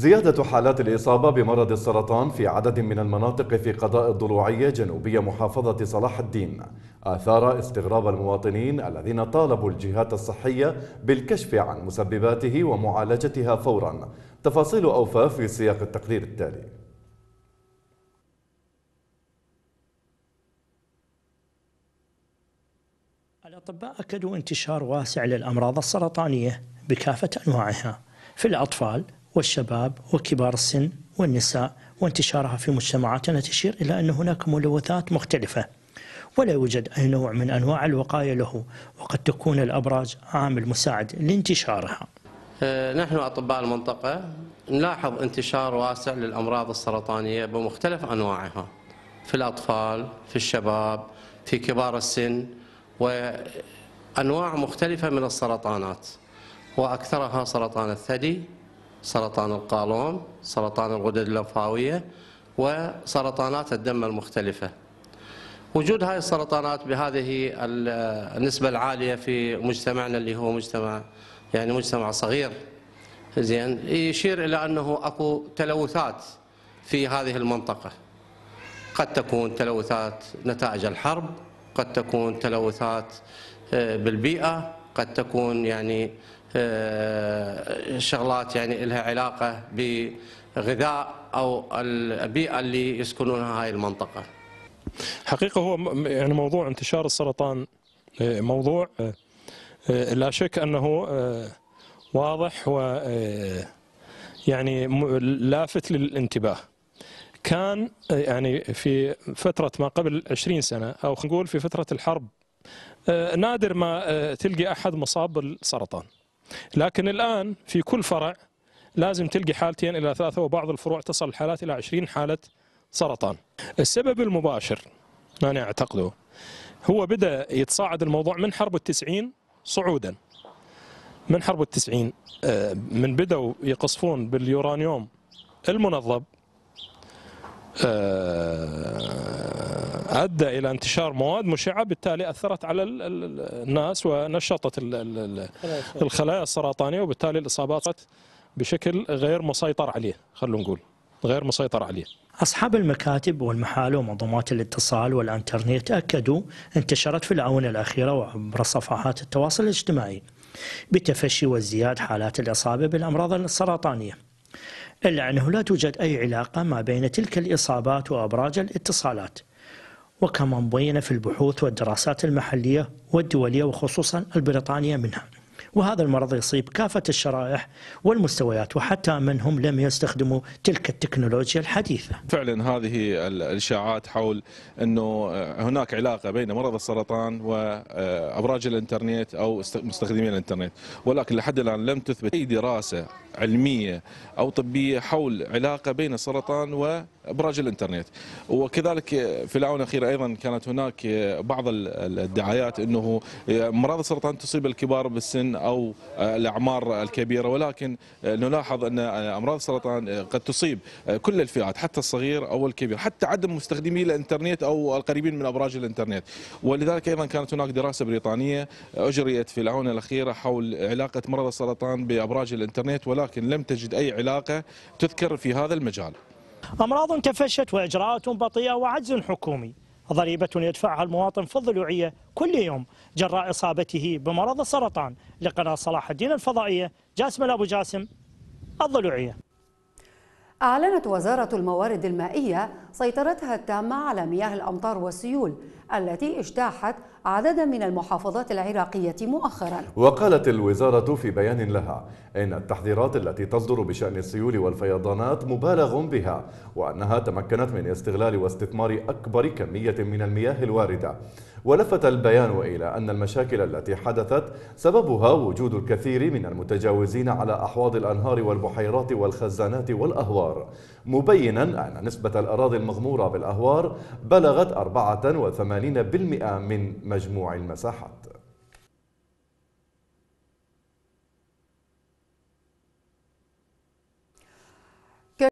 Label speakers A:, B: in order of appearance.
A: زيادة حالات الإصابة بمرض السرطان في عدد من المناطق في قضاء الضلوعية جنوبية محافظة صلاح الدين أثار استغراب المواطنين الذين طالبوا الجهات الصحية بالكشف عن مسبباته ومعالجتها فورا تفاصيل أوفى في سياق التقرير التالي
B: الأطباء أكدوا انتشار واسع للأمراض السرطانية بكافة أنواعها في الأطفال والشباب وكبار السن والنساء وانتشارها في مجتمعاتنا تشير إلى أن هناك ملوثات مختلفة ولا يوجد أي نوع من أنواع الوقاية له وقد تكون الأبراج عامل مساعد لانتشارها
C: أه، نحن أطباء المنطقة نلاحظ انتشار واسع للأمراض السرطانية بمختلف أنواعها في الأطفال في الشباب في كبار السن وأنواع مختلفة من السرطانات وأكثرها سرطان الثدي سرطان القولون سرطان الغدد اللمفاوية وسرطانات الدم المختلفة وجود هذه السرطانات بهذه النسبة العالية في مجتمعنا اللي هو مجتمع يعني مجتمع صغير زين يشير إلى أنه أكو تلوثات في هذه المنطقة قد تكون تلوثات نتائج الحرب قد تكون تلوثات آه، بالبيئة قد تكون يعني آه، شغلات يعني لها علاقه بغذاء او البيئه اللي يسكنونها هاي المنطقه.
D: حقيقه هو يعني موضوع انتشار السرطان آه، موضوع آه، لا شك انه واضح و يعني لافت للانتباه. كان يعني في فترة ما قبل 20 سنة أو نقول في فترة الحرب نادر ما تلقي أحد مصاب بالسرطان لكن الآن في كل فرع لازم تلقي حالتين إلى ثلاثة وبعض الفروع تصل الحالات إلى 20 حالة سرطان السبب المباشر أنا أعتقده هو بدأ يتصاعد الموضوع من حرب التسعين صعودا من حرب التسعين آه، من بدأوا يقصفون باليورانيوم المنظم آه، ادى الى انتشار مواد مشعه بالتالي اثرت على الناس ونشطت الخلايا السرطانيه وبالتالي الاصابات بشكل غير مسيطر عليه خلونا نقول غير مسيطر عليه
B: أصحاب المكاتب والمحال ومنظومات الاتصال والأنترنت أكدوا انتشرت في الآونة الأخيرة وعبر صفحات التواصل الاجتماعي بتفشي وازدياد حالات الإصابة بالأمراض السرطانية إلا أنه لا توجد أي علاقة ما بين تلك الإصابات وأبراج الاتصالات وكما مبين في البحوث والدراسات المحلية والدولية وخصوصا البريطانية منها وهذا المرض يصيب كافة الشرائح والمستويات وحتى من هم لم يستخدموا تلك التكنولوجيا الحديثة
E: فعلا هذه الإشاعات حول أنه هناك علاقة بين مرض السرطان وأبراج الإنترنت أو مستخدمي الإنترنت ولكن لحد الآن لم تثبت أي دراسة علمية أو طبية حول علاقة بين السرطان و ابراج الانترنت وكذلك في الاونه الاخيره ايضا كانت هناك بعض الدعايات انه امراض السرطان تصيب الكبار بالسن او الاعمار الكبيره ولكن نلاحظ ان امراض السرطان قد تصيب كل الفئات حتى الصغير او الكبير حتى عدم مستخدمي الانترنت او القريبين من ابراج الانترنت ولذلك ايضا كانت هناك دراسه بريطانيه اجريت في الاونه الاخيره حول علاقه مرض السرطان بابراج الانترنت ولكن لم تجد اي علاقه تذكر في هذا المجال
B: أمراض تفشت وإجراءات بطيئة وعجز حكومي ضريبة يدفعها المواطن في الضلوعية كل يوم جراء إصابته بمرض السرطان لقناة صلاح الدين الفضائية جاسم أبو جاسم الضلوعية
C: أعلنت وزارة الموارد المائية سيطرتها التامة على مياه الأمطار والسيول التي اجتاحت عددا من المحافظات العراقية مؤخرا
A: وقالت الوزارة في بيان لها إن التحذيرات التي تصدر بشأن السيول والفيضانات مبالغ بها وأنها تمكنت من استغلال واستثمار أكبر كمية من المياه الواردة ولفت البيان إلى أن المشاكل التي حدثت سببها وجود الكثير من المتجاوزين على أحواض الأنهار والبحيرات والخزانات والأهوار مبينا أن نسبة الأراضي المغمورة بالأهوار بلغت 84 80% من مجموع المساحات